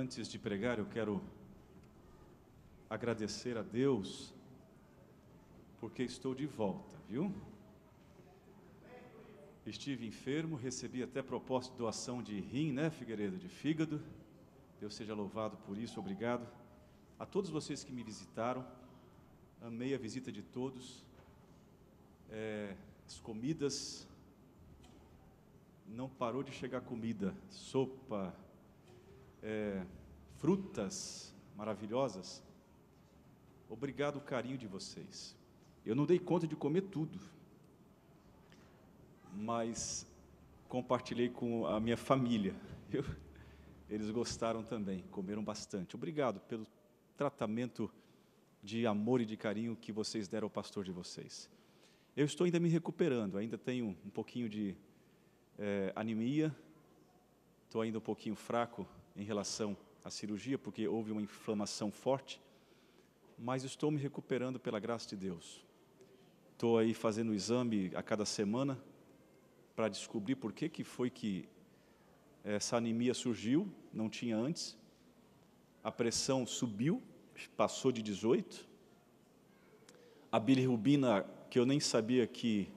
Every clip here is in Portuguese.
Antes de pregar, eu quero agradecer a Deus, porque estou de volta, viu? Estive enfermo, recebi até proposta de doação de rim, né, Figueiredo? De fígado. Deus seja louvado por isso, obrigado. A todos vocês que me visitaram, amei a visita de todos. É, as comidas, não parou de chegar comida, sopa, é, frutas maravilhosas. Obrigado o carinho de vocês. Eu não dei conta de comer tudo, mas compartilhei com a minha família. Eu, eles gostaram também, comeram bastante. Obrigado pelo tratamento de amor e de carinho que vocês deram ao pastor de vocês. Eu estou ainda me recuperando, ainda tenho um pouquinho de é, anemia, estou ainda um pouquinho fraco em relação à cirurgia, porque houve uma inflamação forte, mas estou me recuperando pela graça de Deus. Estou aí fazendo o exame a cada semana para descobrir por que, que foi que essa anemia surgiu, não tinha antes. A pressão subiu, passou de 18. A bilirrubina, que eu nem sabia que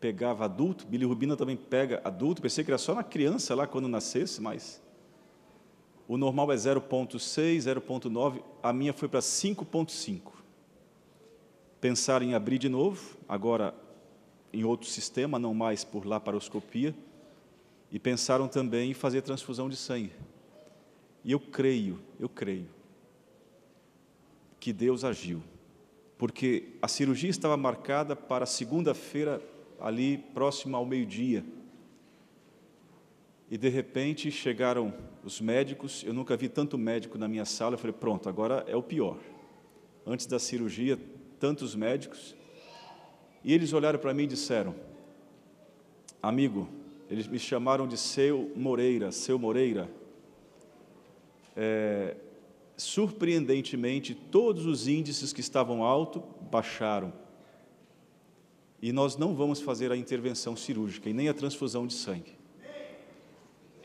pegava adulto, bilirrubina também pega adulto, pensei que era só na criança lá quando nascesse, mas o normal é 0,6, 0,9, a minha foi para 5,5. Pensaram em abrir de novo, agora em outro sistema, não mais por laparoscopia, e pensaram também em fazer transfusão de sangue. E eu creio, eu creio, que Deus agiu, porque a cirurgia estava marcada para segunda-feira, ali próxima ao meio-dia. E de repente chegaram os médicos, eu nunca vi tanto médico na minha sala, eu falei, pronto, agora é o pior. Antes da cirurgia, tantos médicos. E eles olharam para mim e disseram: Amigo, eles me chamaram de seu Moreira, seu Moreira. É, surpreendentemente, todos os índices que estavam alto baixaram. E nós não vamos fazer a intervenção cirúrgica e nem a transfusão de sangue.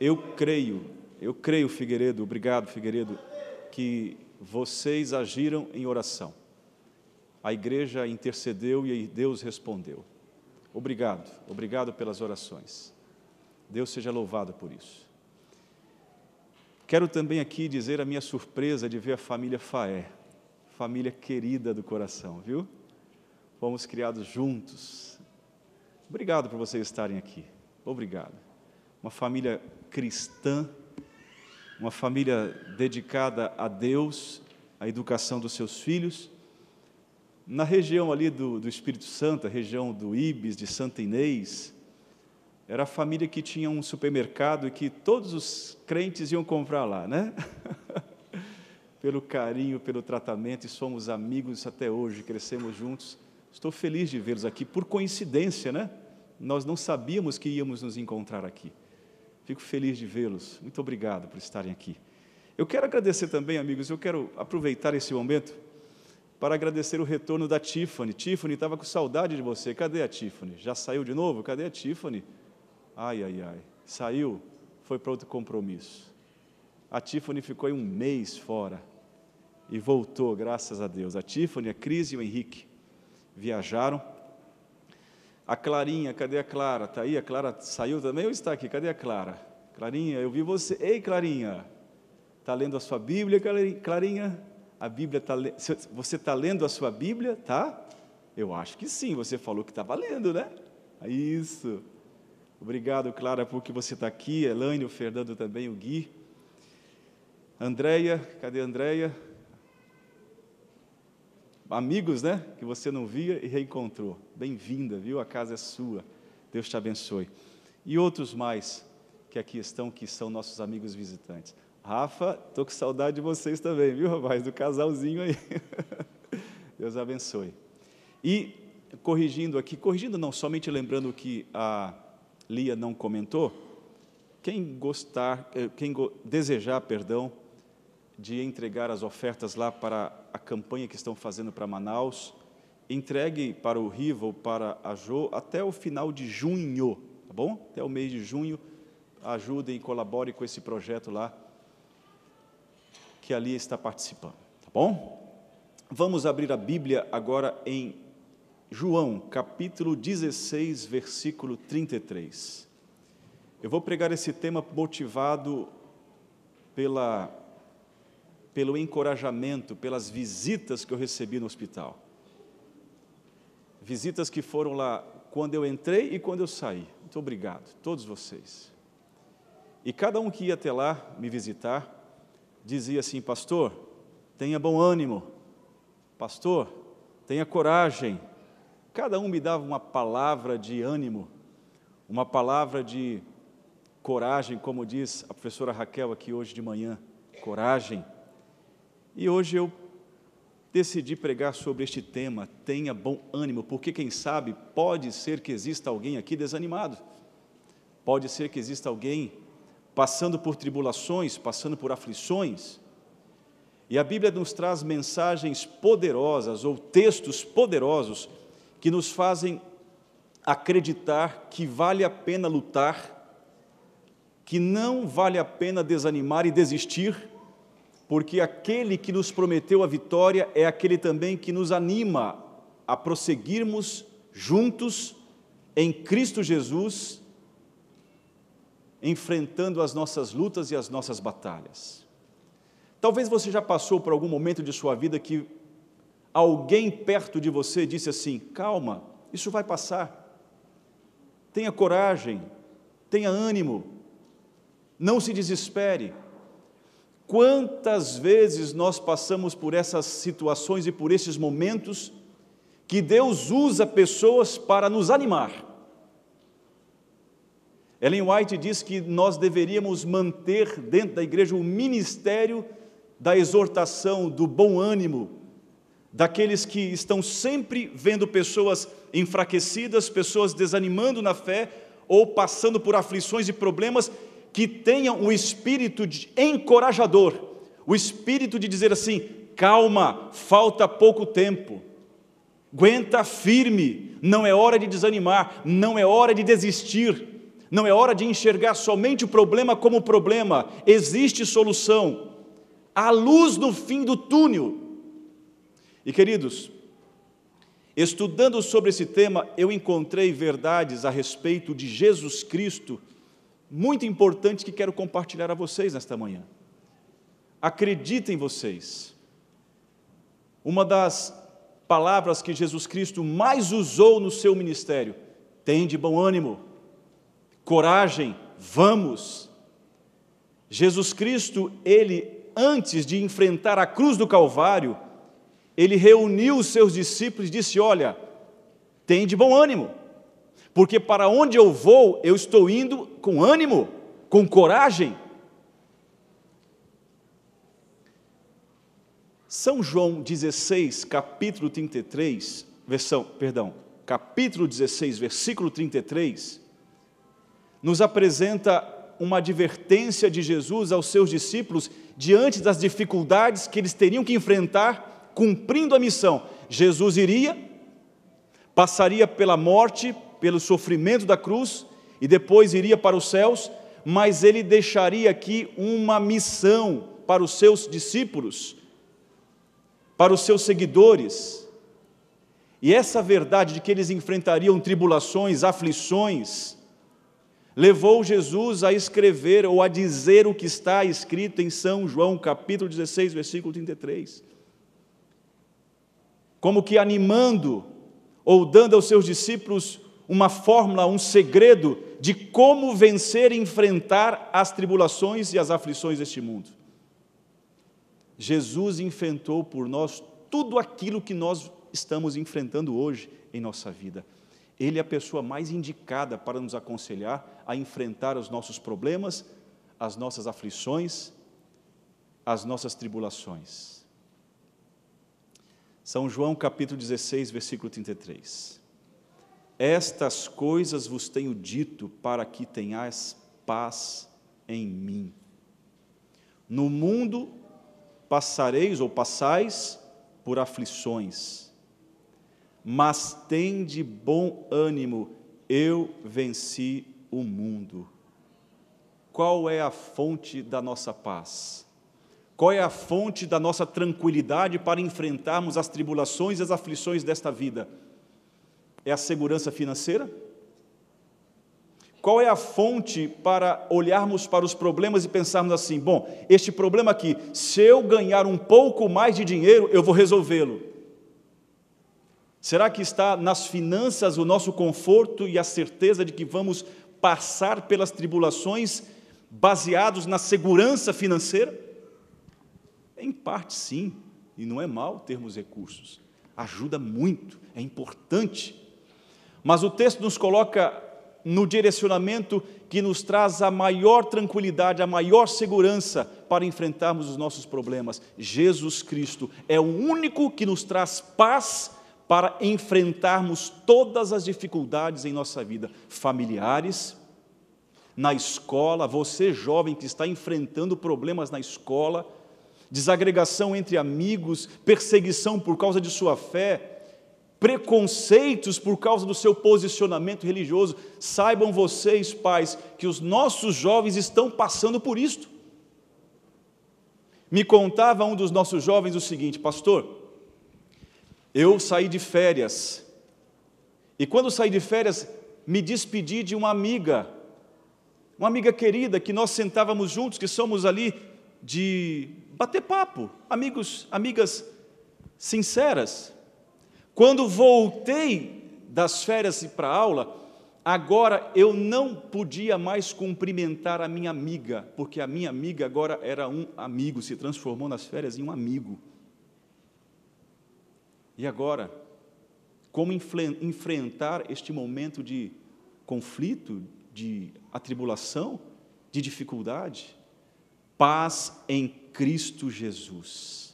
Eu creio, eu creio, Figueiredo, obrigado, Figueiredo, que vocês agiram em oração. A igreja intercedeu e Deus respondeu. Obrigado, obrigado pelas orações. Deus seja louvado por isso. Quero também aqui dizer a minha surpresa de ver a família Faé, família querida do coração, viu? Fomos criados juntos. Obrigado por vocês estarem aqui. Obrigado. Uma família cristã, uma família dedicada a Deus, à educação dos seus filhos. Na região ali do, do Espírito Santo, a região do Ibis, de Santa Inês, era a família que tinha um supermercado e que todos os crentes iam comprar lá, né? pelo carinho, pelo tratamento, e somos amigos até hoje, crescemos juntos. Estou feliz de vê-los aqui, por coincidência, né? Nós não sabíamos que íamos nos encontrar aqui. Fico feliz de vê-los. Muito obrigado por estarem aqui. Eu quero agradecer também, amigos, eu quero aproveitar esse momento para agradecer o retorno da Tiffany. Tiffany estava com saudade de você. Cadê a Tiffany? Já saiu de novo? Cadê a Tiffany? Ai, ai, ai. Saiu, foi para outro compromisso. A Tiffany ficou aí um mês fora e voltou, graças a Deus. A Tiffany, a Cris e o Henrique viajaram a Clarinha, cadê a Clara? Está aí? A Clara saiu também ou está aqui? Cadê a Clara? Clarinha, eu vi você. Ei, Clarinha, está lendo a sua Bíblia, Clarinha? A Bíblia tá le... Você está lendo a sua Bíblia, tá? Eu acho que sim, você falou que estava tá lendo, né? É isso. Obrigado, Clara, por que você está aqui. Elaine, o Fernando também, o Gui. Andréia, cadê a Andréia? amigos, né, que você não via e reencontrou. Bem-vinda, viu? A casa é sua. Deus te abençoe. E outros mais que aqui estão, que são nossos amigos visitantes. Rafa, tô com saudade de vocês também, viu, rapaz? Do casalzinho aí. Deus abençoe. E corrigindo aqui, corrigindo não, somente lembrando que a Lia não comentou. Quem gostar, eh, quem desejar, perdão, de entregar as ofertas lá para a campanha que estão fazendo para Manaus, entregue para o Riva ou para a Jo até o final de junho, tá bom? Até o mês de junho, ajudem e colaborem com esse projeto lá que ali está participando, tá bom? Vamos abrir a Bíblia agora em João, capítulo 16, versículo 33. Eu vou pregar esse tema motivado pela pelo encorajamento, pelas visitas que eu recebi no hospital. Visitas que foram lá quando eu entrei e quando eu saí. Muito obrigado, todos vocês. E cada um que ia até lá me visitar dizia assim: Pastor, tenha bom ânimo. Pastor, tenha coragem. Cada um me dava uma palavra de ânimo, uma palavra de coragem, como diz a professora Raquel aqui hoje de manhã. Coragem. E hoje eu decidi pregar sobre este tema, tenha bom ânimo, porque quem sabe pode ser que exista alguém aqui desanimado. Pode ser que exista alguém passando por tribulações, passando por aflições. E a Bíblia nos traz mensagens poderosas ou textos poderosos que nos fazem acreditar que vale a pena lutar, que não vale a pena desanimar e desistir porque aquele que nos prometeu a vitória é aquele também que nos anima a prosseguirmos juntos em Cristo Jesus, enfrentando as nossas lutas e as nossas batalhas. Talvez você já passou por algum momento de sua vida que alguém perto de você disse assim: calma, isso vai passar. Tenha coragem, tenha ânimo, não se desespere. Quantas vezes nós passamos por essas situações e por esses momentos que Deus usa pessoas para nos animar? Ellen White diz que nós deveríamos manter dentro da igreja o ministério da exortação, do bom ânimo, daqueles que estão sempre vendo pessoas enfraquecidas, pessoas desanimando na fé ou passando por aflições e problemas que tenham o espírito de encorajador, o espírito de dizer assim: calma, falta pouco tempo, aguenta firme, não é hora de desanimar, não é hora de desistir, não é hora de enxergar somente o problema como problema, existe solução, há luz no fim do túnel. E queridos, estudando sobre esse tema, eu encontrei verdades a respeito de Jesus Cristo muito importante que quero compartilhar a vocês nesta manhã. Acreditem vocês. Uma das palavras que Jesus Cristo mais usou no seu ministério: tem de bom ânimo, coragem, vamos. Jesus Cristo, ele, antes de enfrentar a cruz do Calvário, ele reuniu os seus discípulos e disse: Olha, tem de bom ânimo, porque para onde eu vou, eu estou indo com ânimo, com coragem. São João 16, capítulo 33, versão, perdão, capítulo 16, versículo 33, nos apresenta uma advertência de Jesus aos seus discípulos diante das dificuldades que eles teriam que enfrentar cumprindo a missão. Jesus iria, passaria pela morte, pelo sofrimento da cruz, e depois iria para os céus, mas ele deixaria aqui uma missão para os seus discípulos, para os seus seguidores. E essa verdade de que eles enfrentariam tribulações, aflições, levou Jesus a escrever ou a dizer o que está escrito em São João, capítulo 16, versículo 33. Como que animando ou dando aos seus discípulos uma fórmula, um segredo de como vencer e enfrentar as tribulações e as aflições deste mundo. Jesus inventou por nós tudo aquilo que nós estamos enfrentando hoje em nossa vida. Ele é a pessoa mais indicada para nos aconselhar a enfrentar os nossos problemas, as nossas aflições, as nossas tribulações. São João capítulo 16, versículo 33. Estas coisas vos tenho dito para que tenhais paz em mim. No mundo passareis ou passais por aflições, mas tende bom ânimo, eu venci o mundo. Qual é a fonte da nossa paz? Qual é a fonte da nossa tranquilidade para enfrentarmos as tribulações e as aflições desta vida? É a segurança financeira? Qual é a fonte para olharmos para os problemas e pensarmos assim: bom, este problema aqui, se eu ganhar um pouco mais de dinheiro, eu vou resolvê-lo? Será que está nas finanças o nosso conforto e a certeza de que vamos passar pelas tribulações baseados na segurança financeira? Em parte, sim, e não é mal termos recursos, ajuda muito, é importante mas o texto nos coloca no direcionamento que nos traz a maior tranquilidade, a maior segurança para enfrentarmos os nossos problemas. Jesus Cristo é o único que nos traz paz para enfrentarmos todas as dificuldades em nossa vida, familiares, na escola, você jovem que está enfrentando problemas na escola, desagregação entre amigos, perseguição por causa de sua fé, preconceitos por causa do seu posicionamento religioso. Saibam vocês, pais, que os nossos jovens estão passando por isto. Me contava um dos nossos jovens o seguinte, pastor, eu saí de férias. E quando saí de férias, me despedi de uma amiga, uma amiga querida que nós sentávamos juntos, que somos ali de bater papo, amigos, amigas sinceras. Quando voltei das férias e para a aula, agora eu não podia mais cumprimentar a minha amiga, porque a minha amiga agora era um amigo, se transformou nas férias em um amigo. E agora, como enfrentar este momento de conflito, de atribulação, de dificuldade? Paz em Cristo Jesus.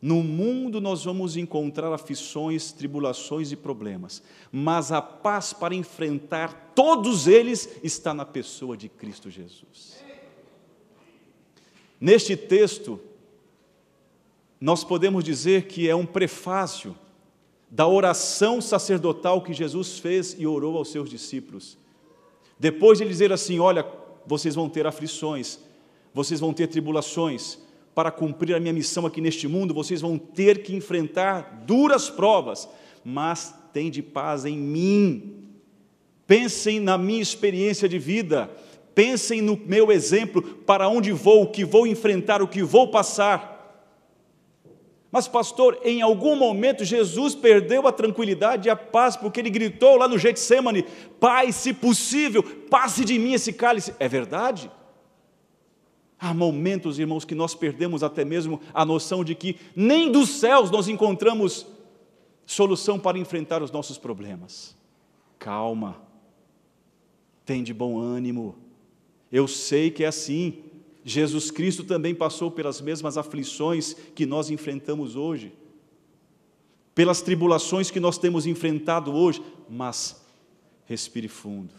No mundo nós vamos encontrar aflições, tribulações e problemas, mas a paz para enfrentar todos eles está na pessoa de Cristo Jesus. Neste texto, nós podemos dizer que é um prefácio da oração sacerdotal que Jesus fez e orou aos seus discípulos. Depois de dizer assim: Olha, vocês vão ter aflições, vocês vão ter tribulações, para cumprir a minha missão aqui neste mundo, vocês vão ter que enfrentar duras provas, mas tem de paz em mim. Pensem na minha experiência de vida, pensem no meu exemplo, para onde vou, o que vou enfrentar, o que vou passar. Mas, pastor, em algum momento Jesus perdeu a tranquilidade e a paz, porque ele gritou lá no Getsemane: Pai, se possível, passe de mim esse cálice. É verdade? Há momentos, irmãos, que nós perdemos até mesmo a noção de que nem dos céus nós encontramos solução para enfrentar os nossos problemas. Calma, tem de bom ânimo. Eu sei que é assim. Jesus Cristo também passou pelas mesmas aflições que nós enfrentamos hoje, pelas tribulações que nós temos enfrentado hoje, mas respire fundo.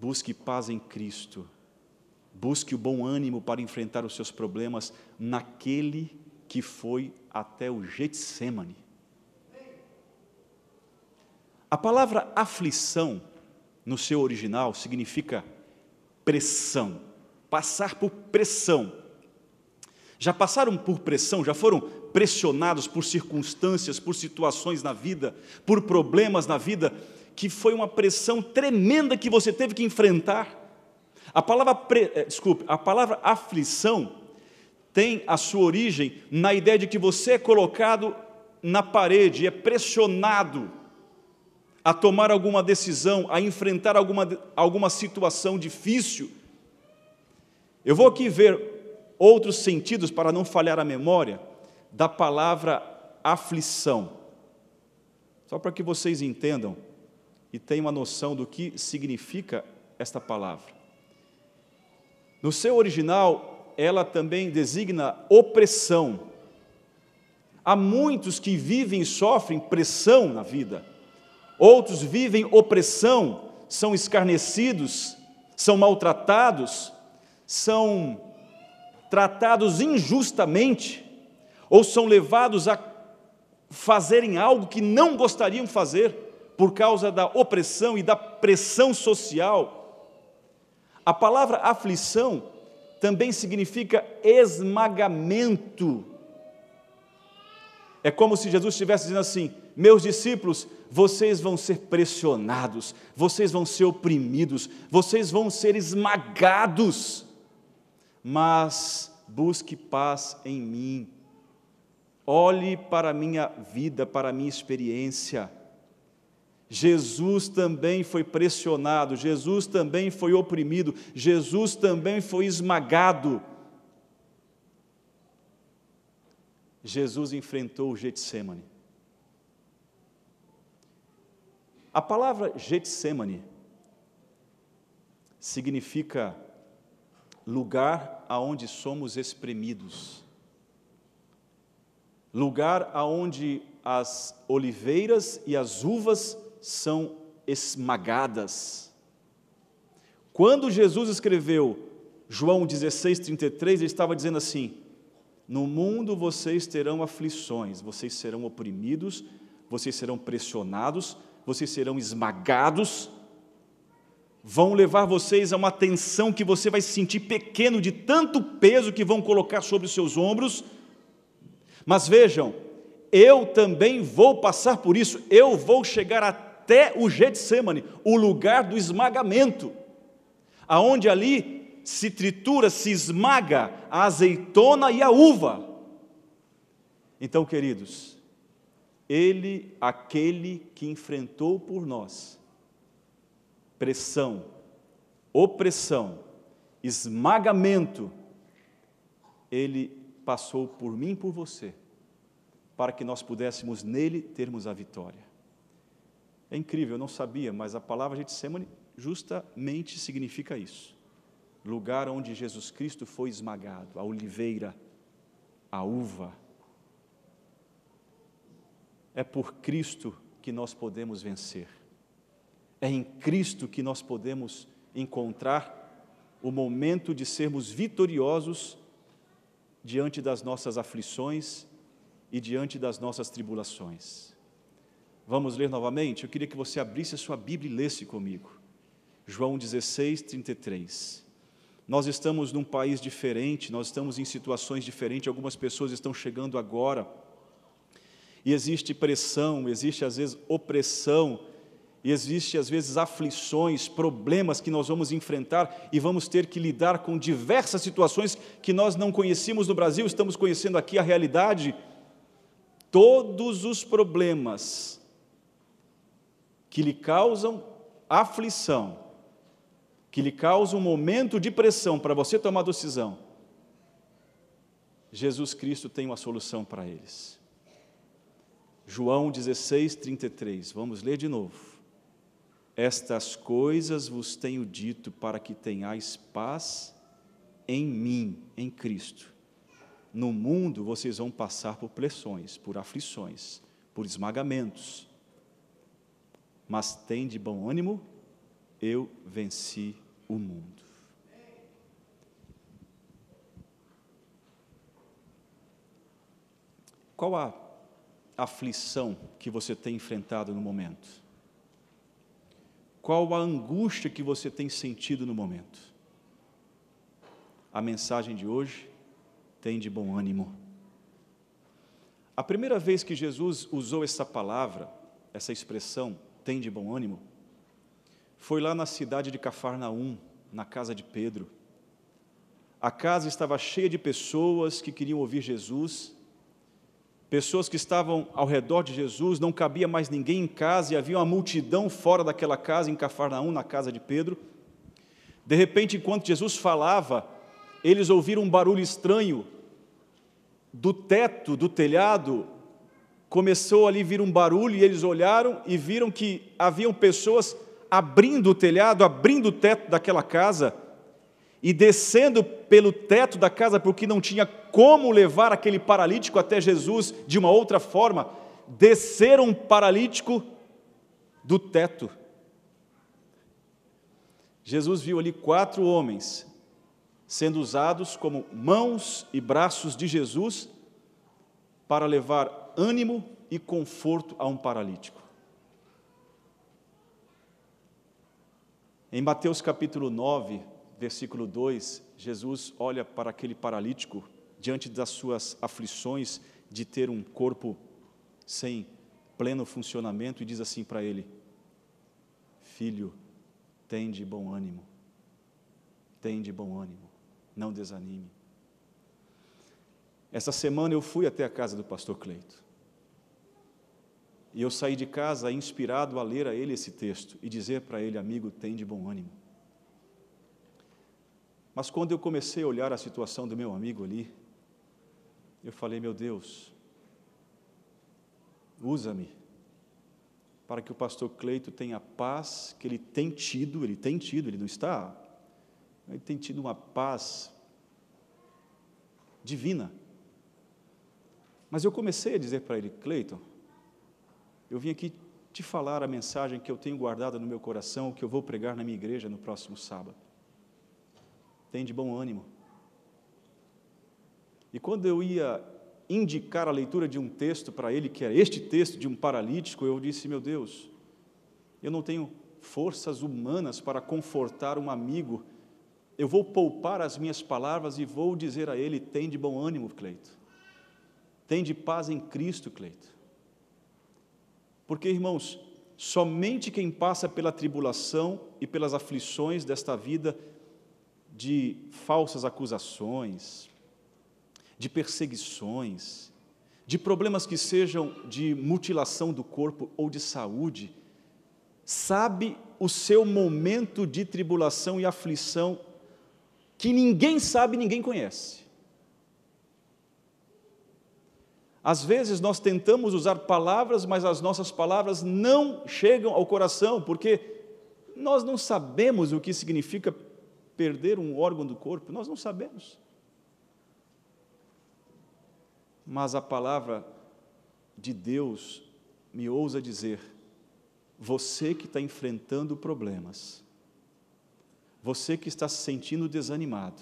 Busque paz em Cristo Busque o bom ânimo para enfrentar os seus problemas naquele que foi até o Getsemane. A palavra aflição, no seu original, significa pressão, passar por pressão. Já passaram por pressão, já foram pressionados por circunstâncias, por situações na vida, por problemas na vida, que foi uma pressão tremenda que você teve que enfrentar. A palavra, pre, eh, desculpe, a palavra aflição tem a sua origem na ideia de que você é colocado na parede, é pressionado a tomar alguma decisão, a enfrentar alguma, alguma situação difícil. Eu vou aqui ver outros sentidos para não falhar a memória da palavra aflição. Só para que vocês entendam e tenham uma noção do que significa esta palavra. No seu original, ela também designa opressão. Há muitos que vivem e sofrem pressão na vida. Outros vivem opressão, são escarnecidos, são maltratados, são tratados injustamente ou são levados a fazerem algo que não gostariam fazer por causa da opressão e da pressão social a palavra aflição também significa esmagamento. É como se Jesus estivesse dizendo assim: Meus discípulos, vocês vão ser pressionados, vocês vão ser oprimidos, vocês vão ser esmagados, mas busque paz em mim. Olhe para a minha vida, para a minha experiência Jesus também foi pressionado, Jesus também foi oprimido, Jesus também foi esmagado. Jesus enfrentou o Getsemane. A palavra Getsemane significa lugar aonde somos espremidos. Lugar aonde as oliveiras e as uvas são esmagadas. Quando Jesus escreveu João 16,33, ele estava dizendo assim: No mundo vocês terão aflições, vocês serão oprimidos, vocês serão pressionados, vocês serão esmagados, vão levar vocês a uma tensão que você vai se sentir pequeno de tanto peso que vão colocar sobre os seus ombros. Mas vejam, eu também vou passar por isso, eu vou chegar até até o Getsemane, o lugar do esmagamento, aonde ali se tritura, se esmaga a azeitona e a uva. Então, queridos, ele, aquele que enfrentou por nós pressão, opressão, esmagamento, ele passou por mim e por você, para que nós pudéssemos nele termos a vitória. É incrível, eu não sabia, mas a palavra Getsemane justamente significa isso. Lugar onde Jesus Cristo foi esmagado, a oliveira, a uva. É por Cristo que nós podemos vencer. É em Cristo que nós podemos encontrar o momento de sermos vitoriosos diante das nossas aflições e diante das nossas tribulações. Vamos ler novamente? Eu queria que você abrisse a sua Bíblia e lesse comigo. João 16, 33. Nós estamos num país diferente, nós estamos em situações diferentes, algumas pessoas estão chegando agora. E existe pressão, existe às vezes opressão, e existe às vezes aflições, problemas que nós vamos enfrentar e vamos ter que lidar com diversas situações que nós não conhecíamos no Brasil, estamos conhecendo aqui a realidade. Todos os problemas que lhe causam aflição, que lhe causam um momento de pressão para você tomar decisão, Jesus Cristo tem uma solução para eles. João 16, 33, vamos ler de novo. Estas coisas vos tenho dito para que tenhais paz em mim, em Cristo. No mundo vocês vão passar por pressões, por aflições, por esmagamentos mas tem de bom ânimo, eu venci o mundo. Qual a aflição que você tem enfrentado no momento? Qual a angústia que você tem sentido no momento? A mensagem de hoje tem de bom ânimo. A primeira vez que Jesus usou essa palavra, essa expressão, tem de bom ânimo? Foi lá na cidade de Cafarnaum, na casa de Pedro. A casa estava cheia de pessoas que queriam ouvir Jesus, pessoas que estavam ao redor de Jesus, não cabia mais ninguém em casa e havia uma multidão fora daquela casa, em Cafarnaum, na casa de Pedro. De repente, enquanto Jesus falava, eles ouviram um barulho estranho do teto, do telhado, começou ali a vir um barulho e eles olharam e viram que haviam pessoas abrindo o telhado, abrindo o teto daquela casa e descendo pelo teto da casa, porque não tinha como levar aquele paralítico até Jesus de uma outra forma, desceram um paralítico do teto. Jesus viu ali quatro homens sendo usados como mãos e braços de Jesus para levar ânimo e conforto a um paralítico. Em Mateus capítulo 9, versículo 2, Jesus olha para aquele paralítico diante das suas aflições de ter um corpo sem pleno funcionamento e diz assim para ele: Filho, tem de bom ânimo, tem de bom ânimo, não desanime. Essa semana eu fui até a casa do pastor Cleito. E eu saí de casa inspirado a ler a ele esse texto e dizer para ele, amigo, tem de bom ânimo. Mas quando eu comecei a olhar a situação do meu amigo ali, eu falei, meu Deus, usa-me para que o pastor Cleito tenha a paz que ele tem tido, ele tem tido, ele não está, ele tem tido uma paz divina. Mas eu comecei a dizer para ele, Cleiton, eu vim aqui te falar a mensagem que eu tenho guardada no meu coração, que eu vou pregar na minha igreja no próximo sábado. Tem de bom ânimo. E quando eu ia indicar a leitura de um texto para ele, que era este texto de um paralítico, eu disse: Meu Deus, eu não tenho forças humanas para confortar um amigo. Eu vou poupar as minhas palavras e vou dizer a ele: Tem de bom ânimo, Cleito. Tem de paz em Cristo, Cleito. Porque, irmãos, somente quem passa pela tribulação e pelas aflições desta vida de falsas acusações, de perseguições, de problemas que sejam de mutilação do corpo ou de saúde, sabe o seu momento de tribulação e aflição que ninguém sabe, ninguém conhece. Às vezes nós tentamos usar palavras, mas as nossas palavras não chegam ao coração, porque nós não sabemos o que significa perder um órgão do corpo, nós não sabemos. Mas a palavra de Deus me ousa dizer: você que está enfrentando problemas, você que está se sentindo desanimado,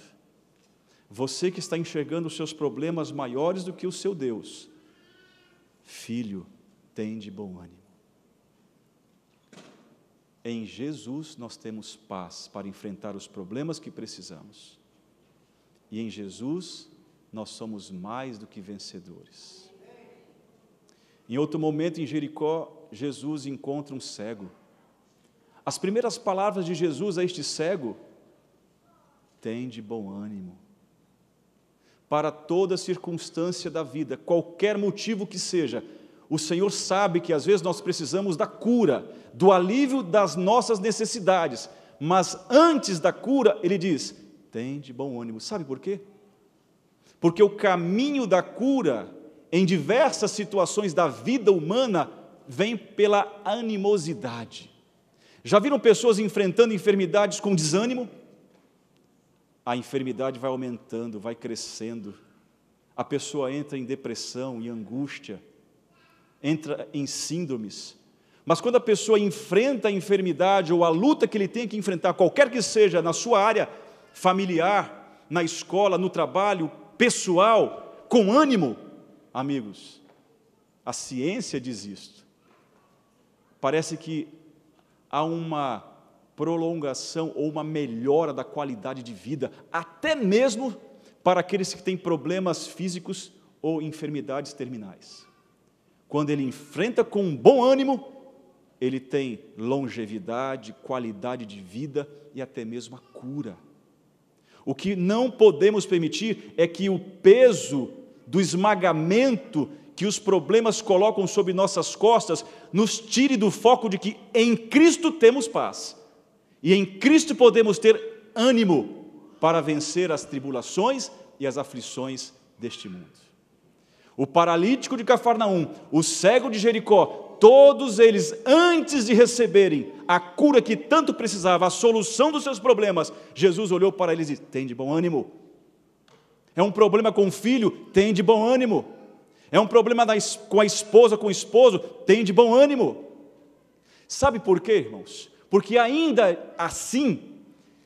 você que está enxergando os seus problemas maiores do que o seu Deus, filho, tem de bom ânimo. Em Jesus nós temos paz para enfrentar os problemas que precisamos. E em Jesus nós somos mais do que vencedores. Em outro momento, em Jericó, Jesus encontra um cego. As primeiras palavras de Jesus a este cego: tem de bom ânimo, para toda circunstância da vida, qualquer motivo que seja. O Senhor sabe que às vezes nós precisamos da cura, do alívio das nossas necessidades, mas antes da cura, Ele diz: tem de bom ânimo. Sabe por quê? Porque o caminho da cura, em diversas situações da vida humana, vem pela animosidade. Já viram pessoas enfrentando enfermidades com desânimo? a enfermidade vai aumentando, vai crescendo. A pessoa entra em depressão e angústia, entra em síndromes. Mas quando a pessoa enfrenta a enfermidade ou a luta que ele tem que enfrentar, qualquer que seja, na sua área familiar, na escola, no trabalho, pessoal, com ânimo, amigos, a ciência diz isto. Parece que há uma prolongação ou uma melhora da qualidade de vida, até mesmo para aqueles que têm problemas físicos ou enfermidades terminais. Quando ele enfrenta com bom ânimo, ele tem longevidade, qualidade de vida e até mesmo a cura. O que não podemos permitir é que o peso do esmagamento que os problemas colocam sobre nossas costas nos tire do foco de que em Cristo temos paz. E em Cristo podemos ter ânimo para vencer as tribulações e as aflições deste mundo. O paralítico de Cafarnaum, o cego de Jericó, todos eles, antes de receberem a cura que tanto precisava, a solução dos seus problemas, Jesus olhou para eles e disse: Tem de bom ânimo. É um problema com o filho? Tem de bom ânimo. É um problema com a esposa, com o esposo? Tem de bom ânimo. Sabe por quê, irmãos? porque ainda assim,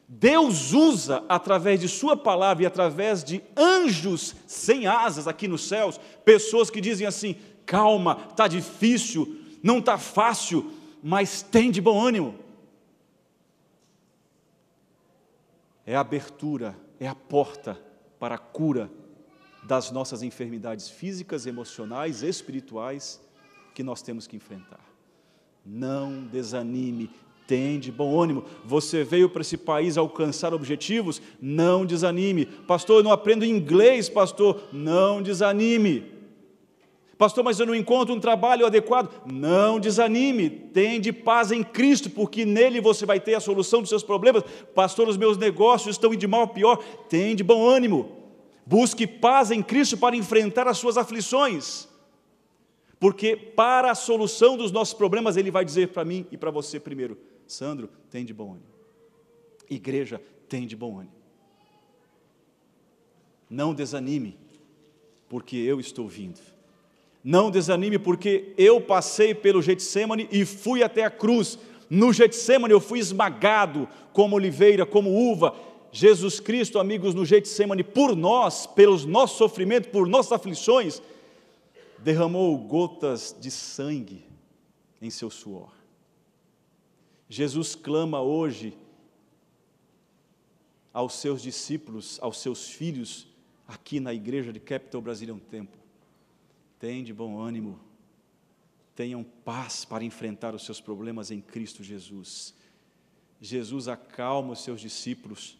Deus usa através de Sua palavra e através de anjos sem asas aqui nos céus, pessoas que dizem assim: calma, está difícil, não está fácil, mas tem de bom ânimo. É a abertura, é a porta para a cura das nossas enfermidades físicas, emocionais, espirituais que nós temos que enfrentar. Não desanime, Tende bom ânimo, você veio para esse país alcançar objetivos, não desanime. Pastor, eu não aprendo inglês, pastor, não desanime. Pastor, mas eu não encontro um trabalho adequado. Não desanime, tende paz em Cristo, porque nele você vai ter a solução dos seus problemas. Pastor, os meus negócios estão indo de mal a pior. Tende bom ânimo. Busque paz em Cristo para enfrentar as suas aflições. Porque para a solução dos nossos problemas, ele vai dizer para mim e para você primeiro: Sandro, tem de bom ânimo. Igreja, tem de bom ânimo. Não desanime, porque eu estou vindo. Não desanime, porque eu passei pelo Getsemane e fui até a cruz. No Getsemane eu fui esmagado como oliveira, como uva. Jesus Cristo, amigos, no Getsemane, por nós, pelos nossos sofrimentos, por nossas aflições, derramou gotas de sangue em seu suor. Jesus clama hoje aos seus discípulos, aos seus filhos, aqui na igreja de Capital Brasília um tempo. Tem de bom ânimo, tenham paz para enfrentar os seus problemas em Cristo Jesus. Jesus acalma os seus discípulos,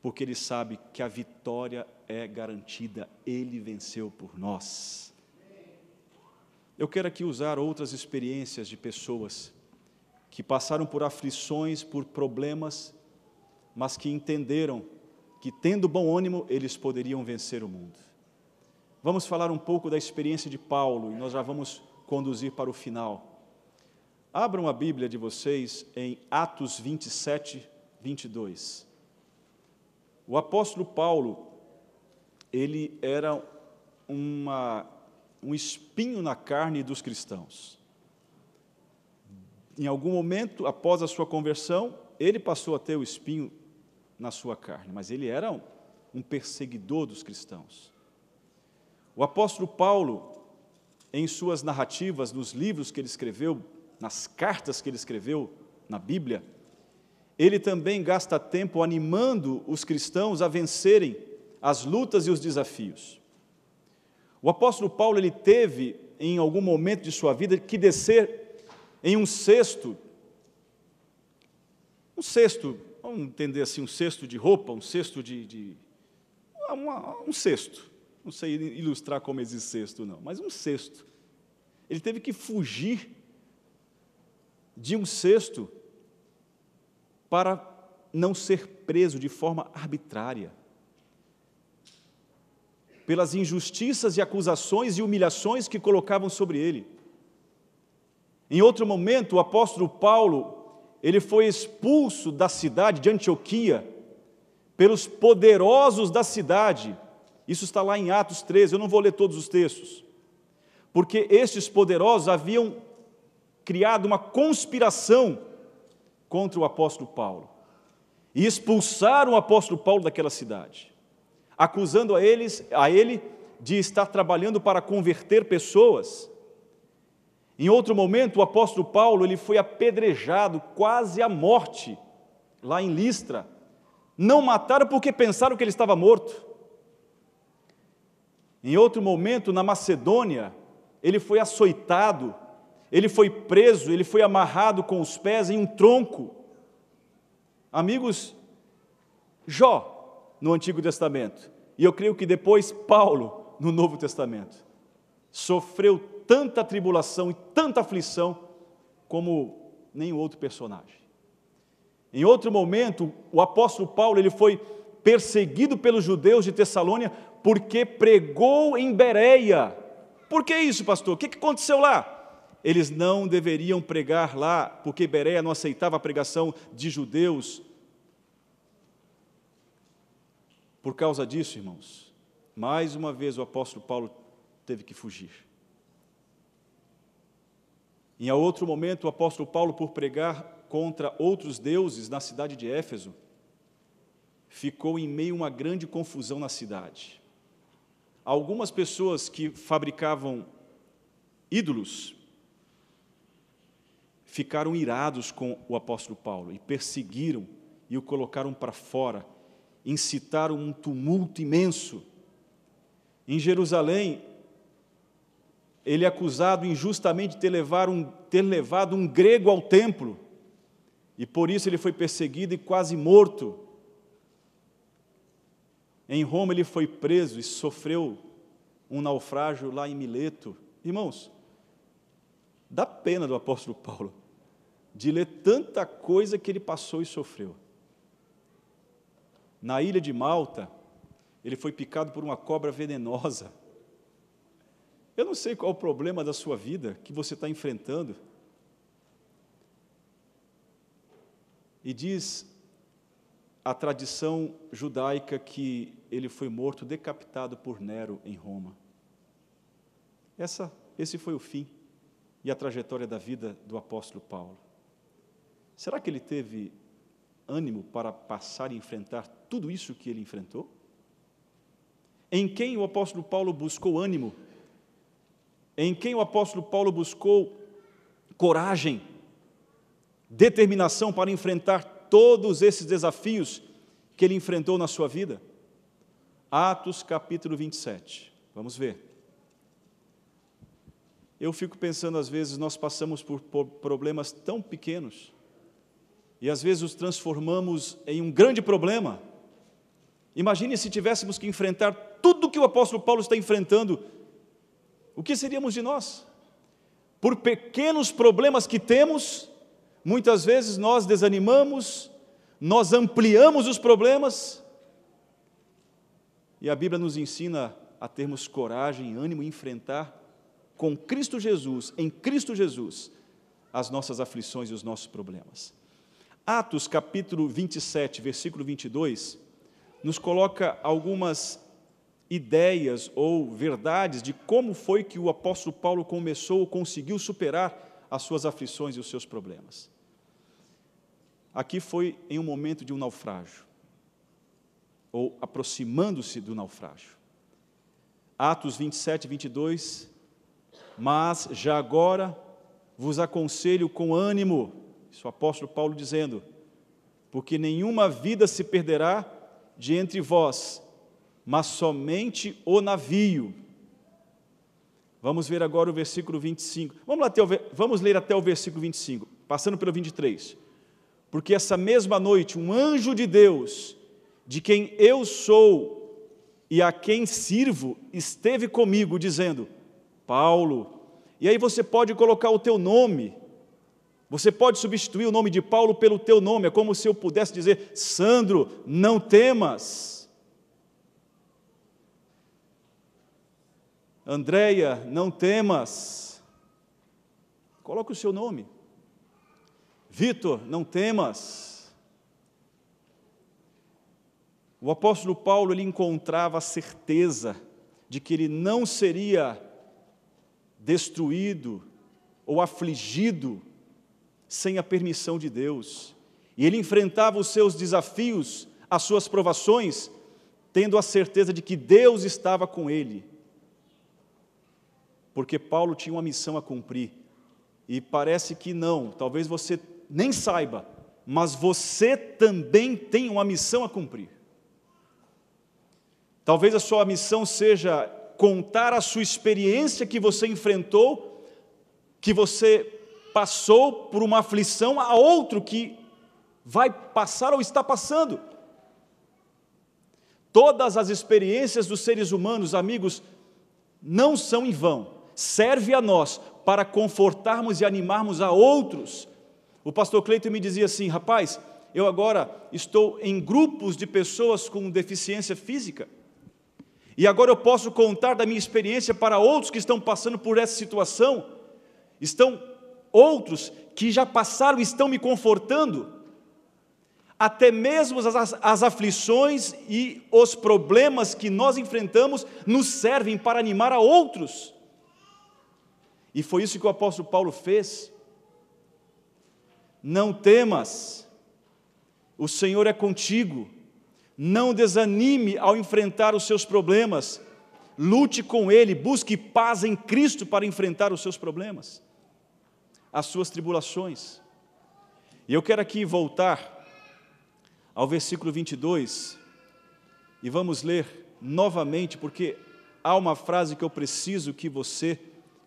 porque ele sabe que a vitória é garantida, ele venceu por nós. Eu quero aqui usar outras experiências de pessoas que passaram por aflições, por problemas, mas que entenderam que, tendo bom ânimo, eles poderiam vencer o mundo. Vamos falar um pouco da experiência de Paulo e nós já vamos conduzir para o final. Abram a Bíblia de vocês em Atos 27, 22. O apóstolo Paulo, ele era uma, um espinho na carne dos cristãos em algum momento, após a sua conversão, ele passou a ter o espinho na sua carne, mas ele era um, um perseguidor dos cristãos. O apóstolo Paulo, em suas narrativas, nos livros que ele escreveu, nas cartas que ele escreveu na Bíblia, ele também gasta tempo animando os cristãos a vencerem as lutas e os desafios. O apóstolo Paulo ele teve em algum momento de sua vida que descer em um cesto, um cesto, vamos entender assim, um cesto de roupa, um cesto de. de ah, uma, um cesto. Não sei ilustrar como existe cesto, não, mas um cesto. Ele teve que fugir de um cesto para não ser preso de forma arbitrária. Pelas injustiças e acusações e humilhações que colocavam sobre ele. Em outro momento, o apóstolo Paulo, ele foi expulso da cidade de Antioquia pelos poderosos da cidade. Isso está lá em Atos 13, eu não vou ler todos os textos. Porque estes poderosos haviam criado uma conspiração contra o apóstolo Paulo e expulsaram o apóstolo Paulo daquela cidade, acusando a eles, a ele de estar trabalhando para converter pessoas em outro momento, o apóstolo Paulo ele foi apedrejado quase à morte lá em Listra. Não mataram porque pensaram que ele estava morto. Em outro momento, na Macedônia, ele foi açoitado, ele foi preso, ele foi amarrado com os pés em um tronco. Amigos, Jó no Antigo Testamento, e eu creio que depois Paulo no Novo Testamento, sofreu tanta tribulação e tanta aflição como nenhum outro personagem. Em outro momento, o apóstolo Paulo ele foi perseguido pelos judeus de Tessalônia porque pregou em Bereia. Por que isso, pastor? O que aconteceu lá? Eles não deveriam pregar lá, porque Bereia não aceitava a pregação de judeus. Por causa disso, irmãos, mais uma vez o apóstolo Paulo teve que fugir. Em outro momento, o apóstolo Paulo, por pregar contra outros deuses na cidade de Éfeso, ficou em meio a uma grande confusão na cidade. Algumas pessoas que fabricavam ídolos ficaram irados com o apóstolo Paulo e perseguiram e o colocaram para fora, incitaram um tumulto imenso. Em Jerusalém, ele é acusado injustamente de ter levado, um, ter levado um grego ao templo, e por isso ele foi perseguido e quase morto. Em Roma ele foi preso e sofreu um naufrágio lá em Mileto. Irmãos, dá pena do apóstolo Paulo de ler tanta coisa que ele passou e sofreu. Na ilha de Malta, ele foi picado por uma cobra venenosa eu não sei qual é o problema da sua vida que você está enfrentando. E diz a tradição judaica que ele foi morto decapitado por Nero em Roma. Essa, esse foi o fim e a trajetória da vida do apóstolo Paulo. Será que ele teve ânimo para passar e enfrentar tudo isso que ele enfrentou? Em quem o apóstolo Paulo buscou ânimo em quem o apóstolo Paulo buscou coragem, determinação para enfrentar todos esses desafios que ele enfrentou na sua vida? Atos capítulo 27. Vamos ver. Eu fico pensando, às vezes, nós passamos por problemas tão pequenos e às vezes os transformamos em um grande problema. Imagine se tivéssemos que enfrentar tudo que o apóstolo Paulo está enfrentando o que seríamos de nós? Por pequenos problemas que temos, muitas vezes nós desanimamos, nós ampliamos os problemas, e a Bíblia nos ensina a termos coragem, ânimo e enfrentar com Cristo Jesus, em Cristo Jesus, as nossas aflições e os nossos problemas. Atos capítulo 27, versículo 22, nos coloca algumas ideias ou verdades de como foi que o apóstolo Paulo começou ou conseguiu superar as suas aflições e os seus problemas. Aqui foi em um momento de um naufrágio, ou aproximando-se do naufrágio. Atos 27, 22. Mas já agora vos aconselho com ânimo, isso o apóstolo Paulo dizendo, porque nenhuma vida se perderá de entre vós, mas somente o navio. Vamos ver agora o versículo 25. Vamos, lá até o, vamos ler até o versículo 25, passando pelo 23. Porque essa mesma noite, um anjo de Deus, de quem eu sou e a quem sirvo, esteve comigo, dizendo: Paulo. E aí você pode colocar o teu nome, você pode substituir o nome de Paulo pelo teu nome, é como se eu pudesse dizer: Sandro, não temas Andréia, não temas. Coloque o seu nome. Vitor, não temas. O apóstolo Paulo ele encontrava a certeza de que ele não seria destruído ou afligido sem a permissão de Deus. E ele enfrentava os seus desafios, as suas provações, tendo a certeza de que Deus estava com ele porque Paulo tinha uma missão a cumprir. E parece que não, talvez você nem saiba, mas você também tem uma missão a cumprir. Talvez a sua missão seja contar a sua experiência que você enfrentou, que você passou por uma aflição a outro que vai passar ou está passando. Todas as experiências dos seres humanos, amigos, não são em vão serve a nós para confortarmos e animarmos a outros. O pastor Cleiton me dizia assim: rapaz, eu agora estou em grupos de pessoas com deficiência física. E agora eu posso contar da minha experiência para outros que estão passando por essa situação. Estão outros que já passaram e estão me confortando. Até mesmo as, as aflições e os problemas que nós enfrentamos nos servem para animar a outros. E foi isso que o apóstolo Paulo fez. Não temas, o Senhor é contigo. Não desanime ao enfrentar os seus problemas. Lute com Ele, busque paz em Cristo para enfrentar os seus problemas, as suas tribulações. E eu quero aqui voltar ao versículo 22 e vamos ler novamente, porque há uma frase que eu preciso que você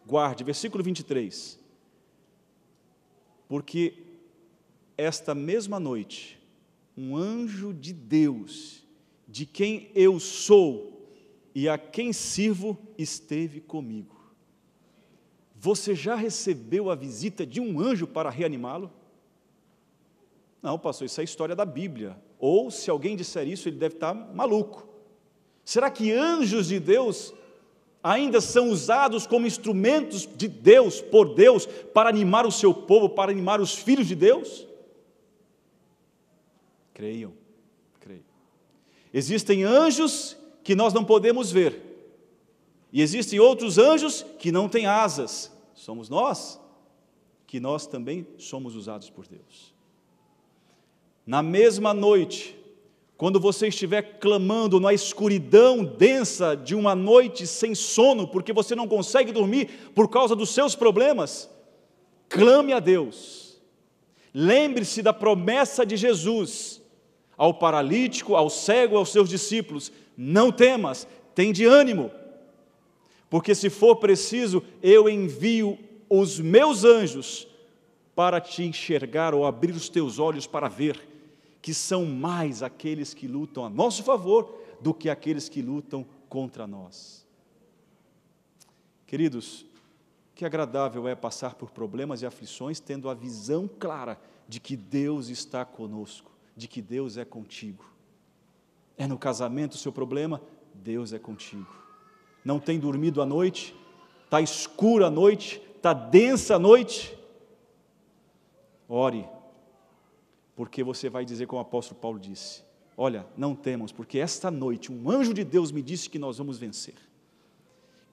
Guarde, versículo 23. Porque esta mesma noite, um anjo de Deus, de quem eu sou e a quem sirvo, esteve comigo. Você já recebeu a visita de um anjo para reanimá-lo? Não, pastor, isso é história da Bíblia. Ou se alguém disser isso, ele deve estar maluco. Será que anjos de Deus ainda são usados como instrumentos de Deus, por Deus, para animar o seu povo, para animar os filhos de Deus? Creiam, creiam. Existem anjos que nós não podemos ver, e existem outros anjos que não têm asas, somos nós, que nós também somos usados por Deus. Na mesma noite, quando você estiver clamando na escuridão densa de uma noite sem sono, porque você não consegue dormir por causa dos seus problemas, clame a Deus. Lembre-se da promessa de Jesus ao paralítico, ao cego, aos seus discípulos: não temas, tem de ânimo, porque se for preciso, eu envio os meus anjos para te enxergar ou abrir os teus olhos para ver que são mais aqueles que lutam a nosso favor do que aqueles que lutam contra nós. Queridos, que agradável é passar por problemas e aflições tendo a visão clara de que Deus está conosco, de que Deus é contigo. É no casamento o seu problema? Deus é contigo. Não tem dormido à noite? Está escura a noite? Está densa a noite? Ore, porque você vai dizer como o apóstolo Paulo disse: Olha, não temos, porque esta noite um anjo de Deus me disse que nós vamos vencer,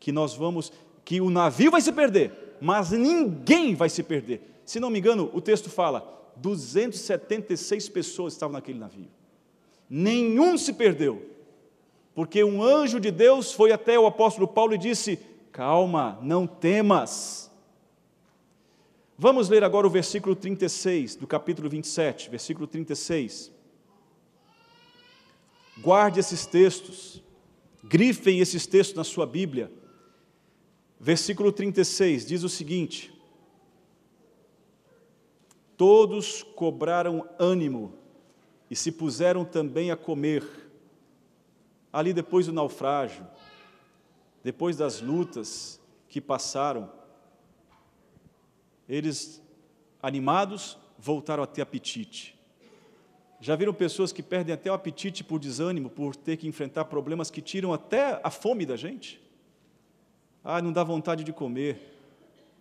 que nós vamos, que o navio vai se perder, mas ninguém vai se perder. Se não me engano, o texto fala: 276 pessoas estavam naquele navio, nenhum se perdeu, porque um anjo de Deus foi até o apóstolo Paulo e disse: Calma, não temas. Vamos ler agora o versículo 36 do capítulo 27, versículo 36. Guarde esses textos, grifem esses textos na sua Bíblia. Versículo 36 diz o seguinte: Todos cobraram ânimo e se puseram também a comer. Ali depois do naufrágio, depois das lutas que passaram, eles, animados, voltaram a ter apetite. Já viram pessoas que perdem até o apetite por desânimo, por ter que enfrentar problemas que tiram até a fome da gente? Ah, não dá vontade de comer.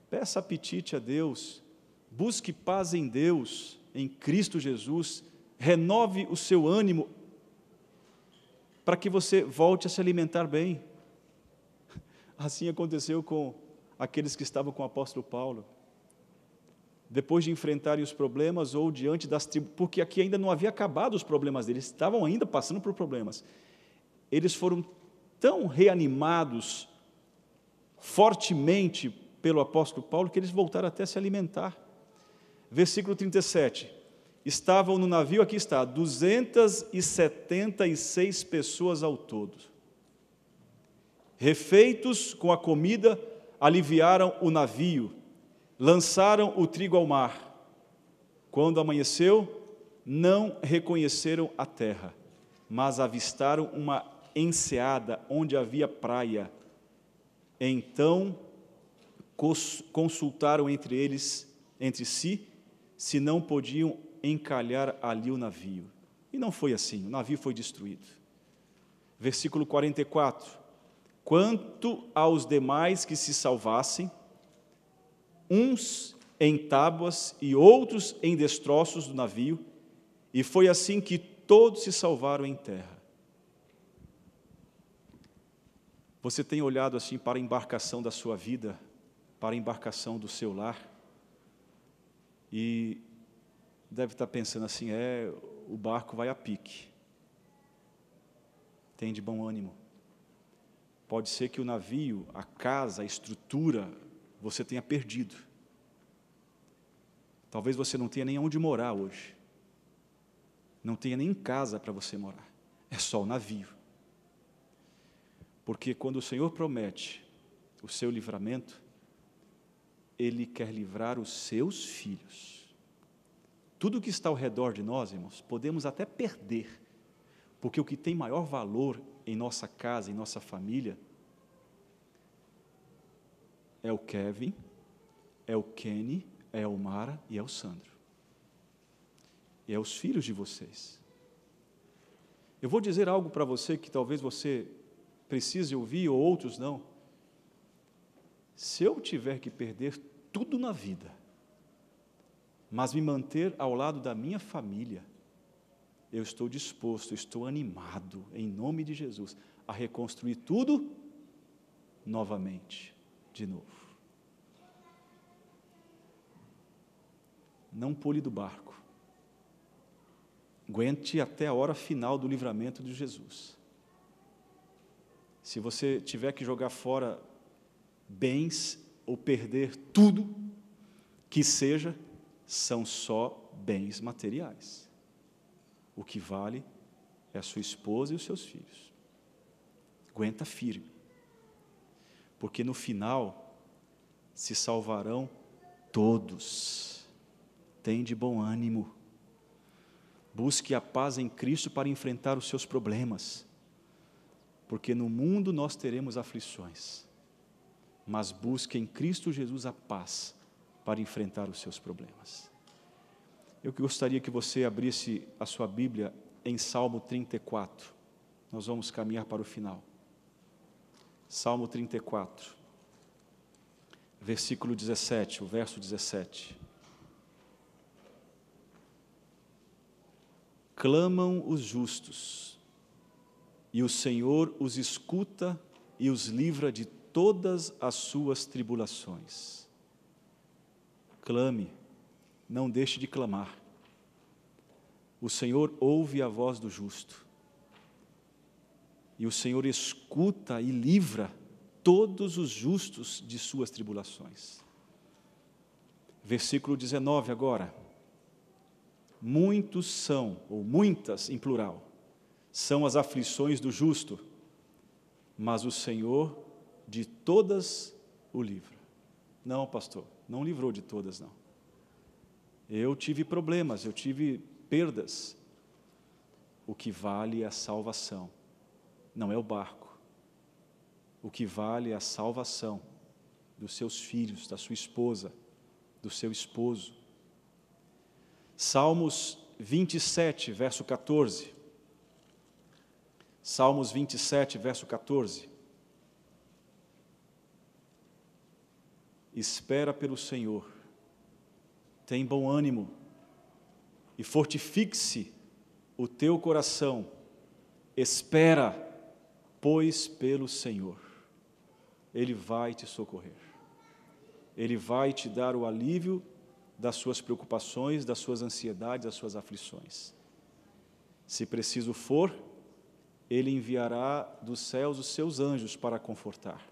Peça apetite a Deus. Busque paz em Deus, em Cristo Jesus. Renove o seu ânimo para que você volte a se alimentar bem. Assim aconteceu com aqueles que estavam com o apóstolo Paulo depois de enfrentarem os problemas ou diante das tribos, porque aqui ainda não havia acabado os problemas deles, estavam ainda passando por problemas. Eles foram tão reanimados fortemente pelo apóstolo Paulo que eles voltaram até a se alimentar. Versículo 37. Estavam no navio, aqui está, 276 pessoas ao todo. Refeitos com a comida, aliviaram o navio Lançaram o trigo ao mar. Quando amanheceu, não reconheceram a terra, mas avistaram uma enseada onde havia praia. Então consultaram entre eles, entre si, se não podiam encalhar ali o navio. E não foi assim, o navio foi destruído. Versículo 44. Quanto aos demais que se salvassem, uns em tábuas e outros em destroços do navio, e foi assim que todos se salvaram em terra. Você tem olhado assim para a embarcação da sua vida, para a embarcação do seu lar, e deve estar pensando assim: é, o barco vai a pique. Tem de bom ânimo. Pode ser que o navio, a casa, a estrutura, você tenha perdido. Talvez você não tenha nem onde morar hoje. Não tenha nem casa para você morar. É só o navio. Porque quando o Senhor promete o seu livramento, Ele quer livrar os seus filhos. Tudo que está ao redor de nós, irmãos, podemos até perder, porque o que tem maior valor em nossa casa, em nossa família, é o Kevin, é o Kenny, é o Mara e é o Sandro. E é os filhos de vocês. Eu vou dizer algo para você que talvez você precise ouvir ou outros não. Se eu tiver que perder tudo na vida, mas me manter ao lado da minha família, eu estou disposto, estou animado, em nome de Jesus, a reconstruir tudo novamente de novo. Não pule do barco. Aguente até a hora final do livramento de Jesus. Se você tiver que jogar fora bens ou perder tudo que seja, são só bens materiais. O que vale é a sua esposa e os seus filhos. Aguenta firme porque no final se salvarão todos. Tem de bom ânimo. Busque a paz em Cristo para enfrentar os seus problemas, porque no mundo nós teremos aflições, mas busque em Cristo Jesus a paz para enfrentar os seus problemas. Eu que gostaria que você abrisse a sua Bíblia em Salmo 34. Nós vamos caminhar para o final. Salmo 34, versículo 17, o verso 17. Clamam os justos, e o Senhor os escuta e os livra de todas as suas tribulações. Clame, não deixe de clamar. O Senhor ouve a voz do justo e o Senhor escuta e livra todos os justos de suas tribulações. Versículo 19 agora. Muitos são, ou muitas em plural, são as aflições do justo, mas o Senhor de todas o livra. Não, pastor, não livrou de todas, não. Eu tive problemas, eu tive perdas. O que vale é a salvação não é o barco. O que vale é a salvação dos seus filhos, da sua esposa, do seu esposo. Salmos 27, verso 14. Salmos 27, verso 14. Espera pelo Senhor, tem bom ânimo e fortifique-se o teu coração, espera pois pelo Senhor, Ele vai te socorrer. Ele vai te dar o alívio das suas preocupações, das suas ansiedades, das suas aflições. Se preciso for, Ele enviará dos céus os seus anjos para confortar.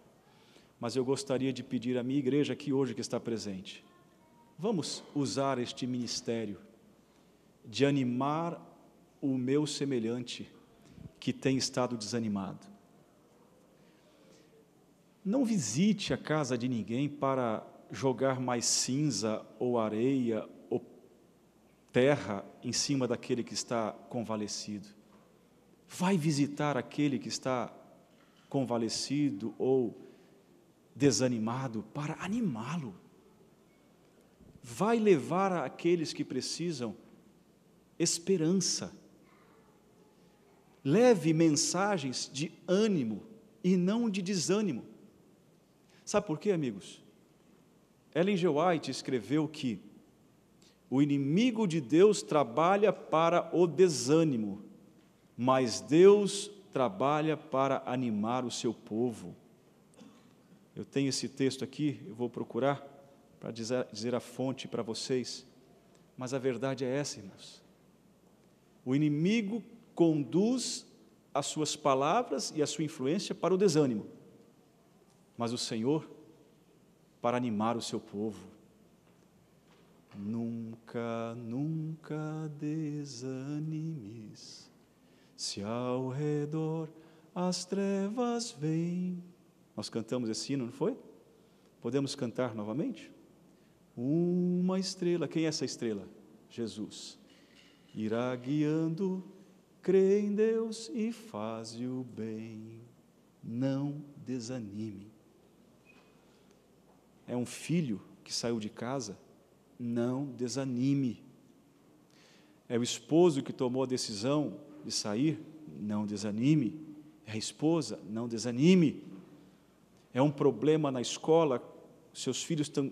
Mas eu gostaria de pedir à minha igreja aqui hoje que está presente, vamos usar este ministério de animar o meu semelhante que tem estado desanimado não visite a casa de ninguém para jogar mais cinza ou areia ou terra em cima daquele que está convalescido. Vai visitar aquele que está convalescido ou desanimado para animá-lo. Vai levar àqueles que precisam esperança. Leve mensagens de ânimo e não de desânimo. Sabe por quê, amigos? Ellen G. White escreveu que o inimigo de Deus trabalha para o desânimo, mas Deus trabalha para animar o seu povo. Eu tenho esse texto aqui, eu vou procurar para dizer, dizer a fonte para vocês, mas a verdade é essa, irmãos. O inimigo conduz as suas palavras e a sua influência para o desânimo mas o Senhor para animar o seu povo. Nunca, nunca desanimes, se ao redor as trevas vêm. Nós cantamos esse hino, não foi? Podemos cantar novamente? Uma estrela, quem é essa estrela? Jesus. Irá guiando, crê em Deus e faz o bem. Não desanime é um filho que saiu de casa, não desanime. É o esposo que tomou a decisão de sair, não desanime. É a esposa, não desanime. É um problema na escola, seus filhos estão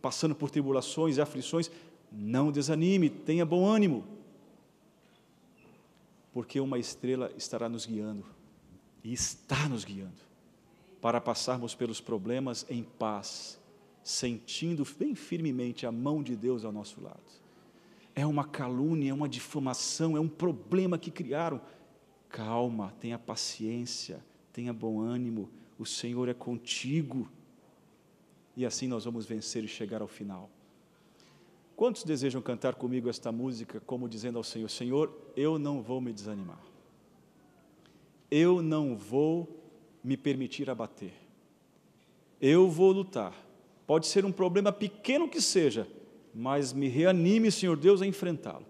passando por tribulações e aflições, não desanime, tenha bom ânimo. Porque uma estrela estará nos guiando, e está nos guiando, para passarmos pelos problemas em paz sentindo bem firmemente a mão de Deus ao nosso lado. É uma calúnia, é uma difamação, é um problema que criaram. Calma, tenha paciência, tenha bom ânimo, o Senhor é contigo. E assim nós vamos vencer e chegar ao final. Quantos desejam cantar comigo esta música, como dizendo ao Senhor: Senhor, eu não vou me desanimar, eu não vou me permitir abater, eu vou lutar, Pode ser um problema pequeno que seja, mas me reanime, Senhor Deus, a enfrentá-lo.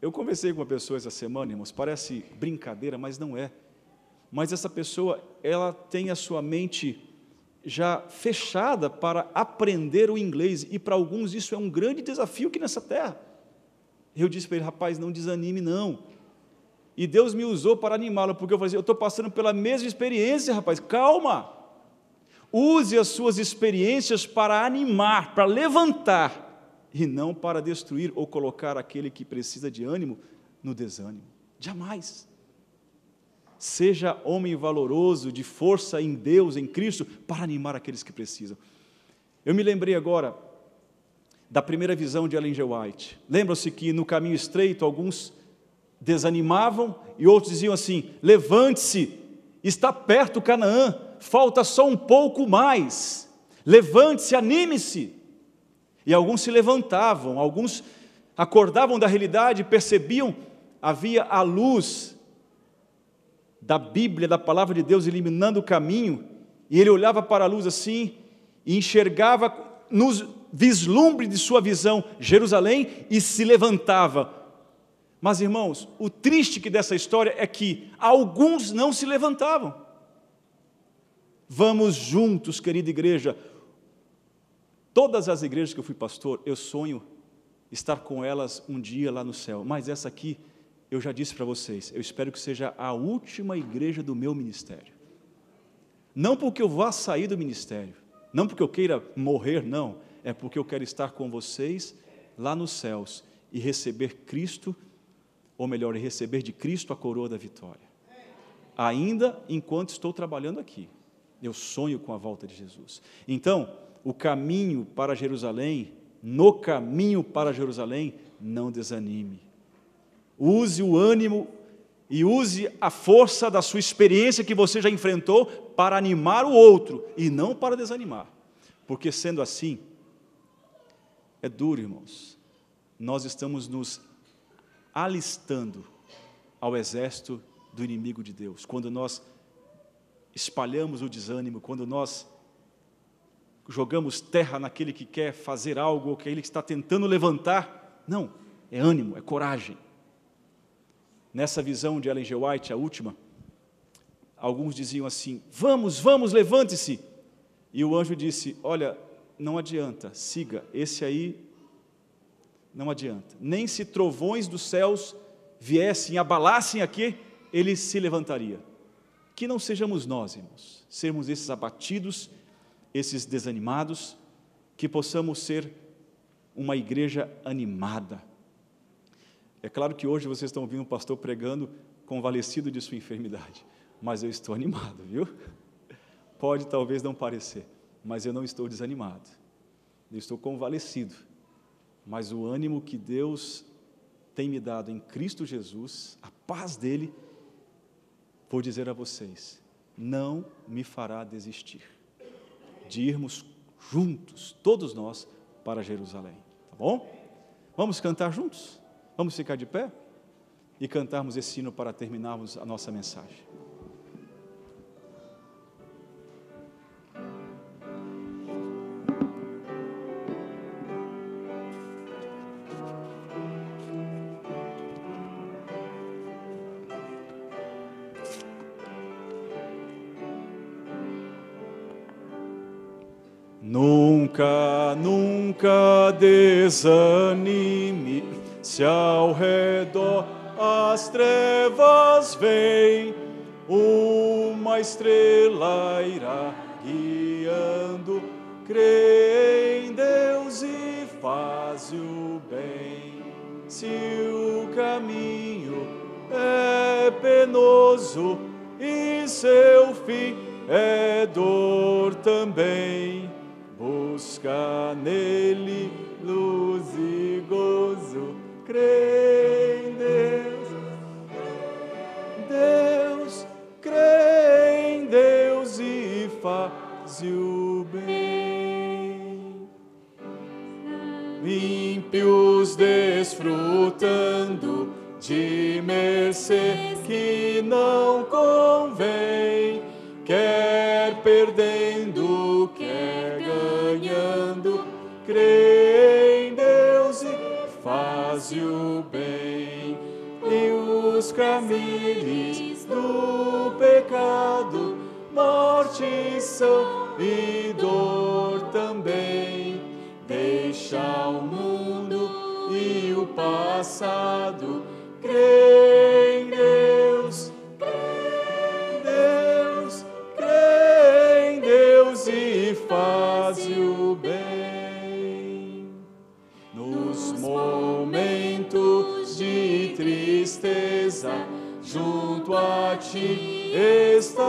Eu conversei com uma pessoa essa semana, irmãos, parece brincadeira, mas não é. Mas essa pessoa, ela tem a sua mente já fechada para aprender o inglês, e para alguns isso é um grande desafio aqui nessa terra. Eu disse para ele, rapaz, não desanime não. E Deus me usou para animá-lo, porque eu falei assim, eu estou passando pela mesma experiência, rapaz, calma. Use as suas experiências para animar, para levantar, e não para destruir ou colocar aquele que precisa de ânimo no desânimo. Jamais. Seja homem valoroso, de força em Deus, em Cristo, para animar aqueles que precisam. Eu me lembrei agora da primeira visão de Ellen G. White. lembra se que no caminho estreito alguns desanimavam e outros diziam assim: levante-se, está perto Canaã, falta só um pouco mais. Levante-se, anime-se. E alguns se levantavam, alguns acordavam da realidade, percebiam, havia a luz da Bíblia, da palavra de Deus iluminando o caminho, e ele olhava para a luz assim e enxergava nos vislumbre de sua visão Jerusalém e se levantava. Mas irmãos, o triste que dessa história é que alguns não se levantavam. Vamos juntos, querida igreja. Todas as igrejas que eu fui pastor, eu sonho estar com elas um dia lá no céu, mas essa aqui, eu já disse para vocês, eu espero que seja a última igreja do meu ministério. Não porque eu vá sair do ministério, não porque eu queira morrer, não, é porque eu quero estar com vocês lá nos céus e receber Cristo, ou melhor, receber de Cristo a coroa da vitória. Ainda enquanto estou trabalhando aqui. Eu sonho com a volta de Jesus. Então, o caminho para Jerusalém, no caminho para Jerusalém, não desanime. Use o ânimo e use a força da sua experiência que você já enfrentou para animar o outro e não para desanimar. Porque sendo assim, é duro, irmãos. Nós estamos nos alistando ao exército do inimigo de Deus. Quando nós espalhamos o desânimo, quando nós jogamos terra naquele que quer fazer algo, ou que ele está tentando levantar. Não, é ânimo, é coragem. Nessa visão de Ellen G. White, a última, alguns diziam assim: Vamos, vamos, levante-se. E o anjo disse: Olha, não adianta, siga, esse aí não adianta. Nem se trovões dos céus viessem, abalassem aqui, ele se levantaria. Que não sejamos nós, irmãos, sermos esses abatidos, esses desanimados, que possamos ser uma igreja animada. É claro que hoje vocês estão ouvindo o pastor pregando convalescido de sua enfermidade, mas eu estou animado, viu? Pode talvez não parecer, mas eu não estou desanimado, eu estou convalescido, mas o ânimo que Deus tem me dado em Cristo Jesus, a paz dele, vou dizer a vocês: não me fará desistir de irmos juntos, todos nós, para Jerusalém. Tá bom? Vamos cantar juntos? Vamos ficar de pé e cantarmos esse hino para terminarmos a nossa mensagem. desanime se ao redor as trevas vêm, uma estrela irá guiando. Crê em Deus e faz o bem. Se o caminho é penoso e seu fim é dor também, busca nele luz e gozo. Crê em Deus. Deus, crê em Deus e faz o bem. Ímpios desfrutando de mercê que não convém, quer perdendo, quer ganhando, crer faze o bem e os caminhos do pecado, morte são e dor também. Deixa o mundo e o passado, crê em Deus, crê em Deus, crê em Deus e faze tristeza, junto a ti está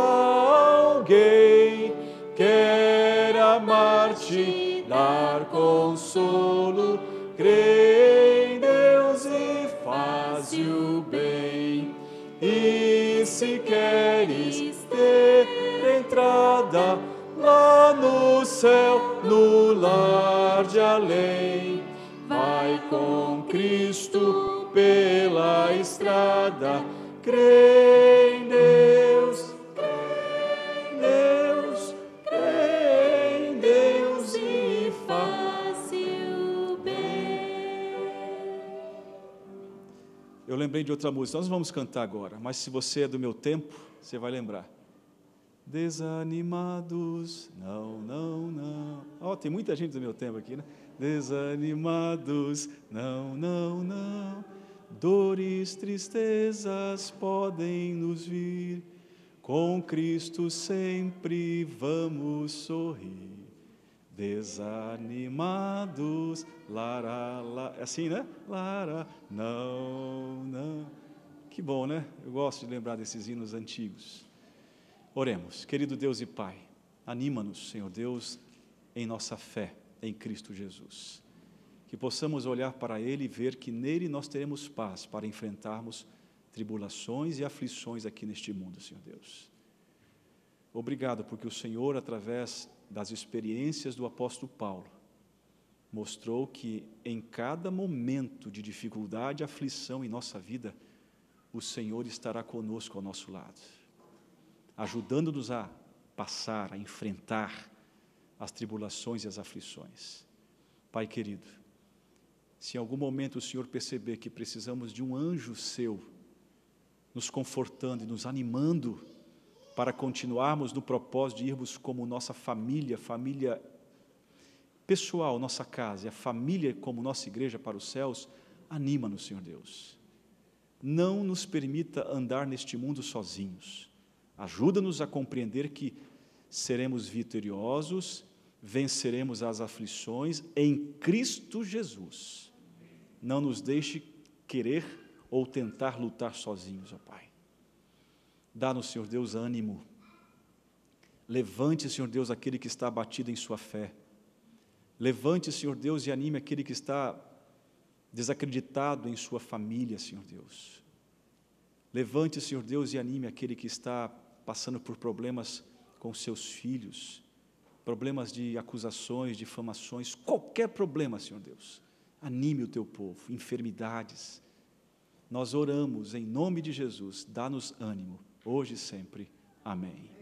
alguém. Quer amar-te, dar consolo, crê em Deus e faz o bem. E se queres ter entrada lá no céu, no lar de além, vai com Cristo pela estrada, crê em Deus, crê em Deus, crê em Deus e faz o bem. Eu lembrei de outra música, nós vamos cantar agora, mas se você é do meu tempo, você vai lembrar. Desanimados, não, não, não. Ó, oh, tem muita gente do meu tempo aqui, né? Desanimados, não, não, não dores, tristezas podem nos vir, com Cristo sempre vamos sorrir. Desanimados, lara, la, é assim, né? Lara, não, não. Que bom, né? Eu gosto de lembrar desses hinos antigos. Oremos, querido Deus e Pai, anima-nos, Senhor Deus, em nossa fé em Cristo Jesus que possamos olhar para Ele e ver que nele nós teremos paz para enfrentarmos tribulações e aflições aqui neste mundo, Senhor Deus. Obrigado, porque o Senhor, através das experiências do apóstolo Paulo, mostrou que em cada momento de dificuldade e aflição em nossa vida, o Senhor estará conosco ao nosso lado, ajudando-nos a passar, a enfrentar as tribulações e as aflições. Pai querido, se em algum momento o Senhor perceber que precisamos de um anjo seu, nos confortando e nos animando para continuarmos no propósito de irmos como nossa família, família pessoal, nossa casa, e a família como nossa igreja para os céus, anima-nos, Senhor Deus. Não nos permita andar neste mundo sozinhos. Ajuda-nos a compreender que seremos vitoriosos venceremos as aflições em Cristo Jesus. Não nos deixe querer ou tentar lutar sozinhos, ó Pai. Dá-nos, Senhor Deus, ânimo. Levante, Senhor Deus, aquele que está abatido em sua fé. Levante, Senhor Deus, e anime aquele que está desacreditado em sua família, Senhor Deus. Levante, Senhor Deus, e anime aquele que está passando por problemas com seus filhos problemas de acusações, difamações, qualquer problema, Senhor Deus. Anime o teu povo, enfermidades. Nós oramos em nome de Jesus, dá-nos ânimo, hoje e sempre. Amém.